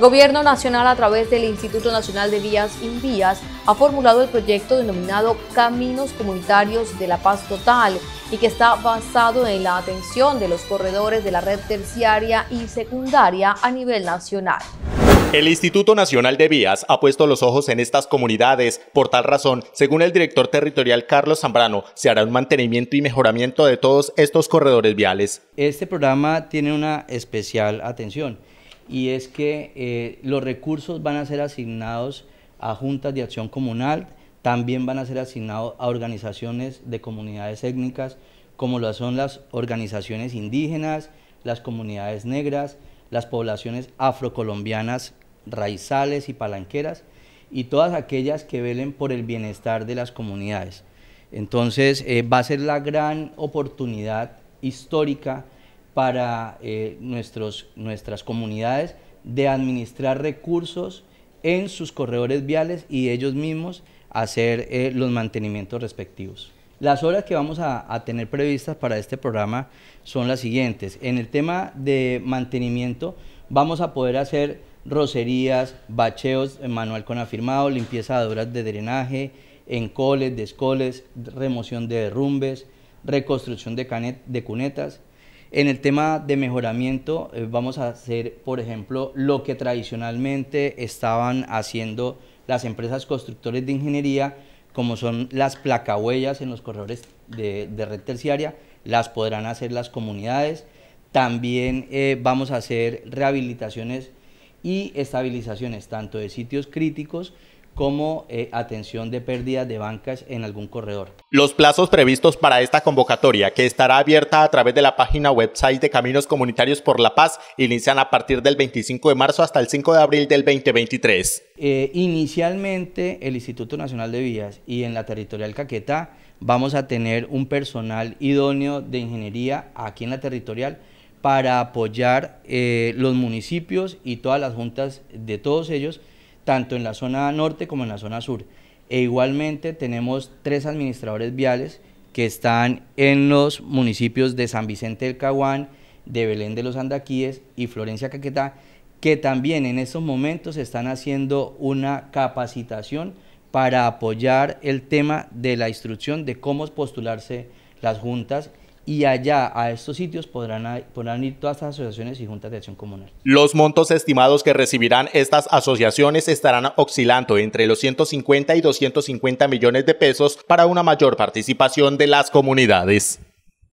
Gobierno Nacional a través del Instituto Nacional de Vías Vías, ha formulado el proyecto denominado Caminos Comunitarios de la Paz Total y que está basado en la atención de los corredores de la red terciaria y secundaria a nivel nacional. El Instituto Nacional de Vías ha puesto los ojos en estas comunidades. Por tal razón, según el director territorial Carlos Zambrano, se hará un mantenimiento y mejoramiento de todos estos corredores viales. Este programa tiene una especial atención y es que eh, los recursos van a ser asignados a juntas de acción comunal, también van a ser asignados a organizaciones de comunidades étnicas, como lo son las organizaciones indígenas, las comunidades negras, las poblaciones afrocolombianas, raizales y palanqueras, y todas aquellas que velen por el bienestar de las comunidades. Entonces eh, va a ser la gran oportunidad histórica para eh, nuestras comunidades de administrar recursos en sus corredores viales y ellos mismos hacer eh, los mantenimientos respectivos. Las horas que vamos a, tener previstas para este programa son las siguientes. En el tema de mantenimiento vamos a poder hacer rocerías, bacheos eh, manual con afirmado, limpieza de obras de drenaje, encoles, descoles, remoción de derrumbes, reconstrucción de, de cunetas, en el tema de mejoramiento eh, vamos a hacer, por ejemplo, lo que tradicionalmente estaban haciendo las empresas constructores de ingeniería, como son las placahuellas en los corredores de, red terciaria, las podrán hacer las comunidades. También eh, vamos a hacer rehabilitaciones y estabilizaciones, tanto de sitios críticos como eh, atención de pérdidas de bancas en algún corredor. Los plazos previstos para esta convocatoria, que estará abierta a través de la página website de Caminos Comunitarios por la Paz, inician a partir del 25 de marzo hasta el 5 de abril del 2023. Eh, inicialmente, el Instituto Nacional de Vías y en la Territorial Caquetá vamos a tener un personal idóneo de ingeniería aquí en la Territorial para apoyar eh, los municipios y todas las juntas de todos ellos tanto en la zona norte como en la zona sur. E igualmente tenemos tres administradores viales que están en los municipios de San Vicente del Caguán, de Belén de los Andaquíes y Florencia Caquetá, que también en estos momentos están haciendo una capacitación para apoyar el tema de la instrucción de cómo postularse las juntas y allá a estos sitios podrán, ir todas las asociaciones y juntas de acción comunal. Los montos estimados que recibirán estas asociaciones estarán oscilando entre los 150 y 250 millones de pesos para una mayor participación de las comunidades.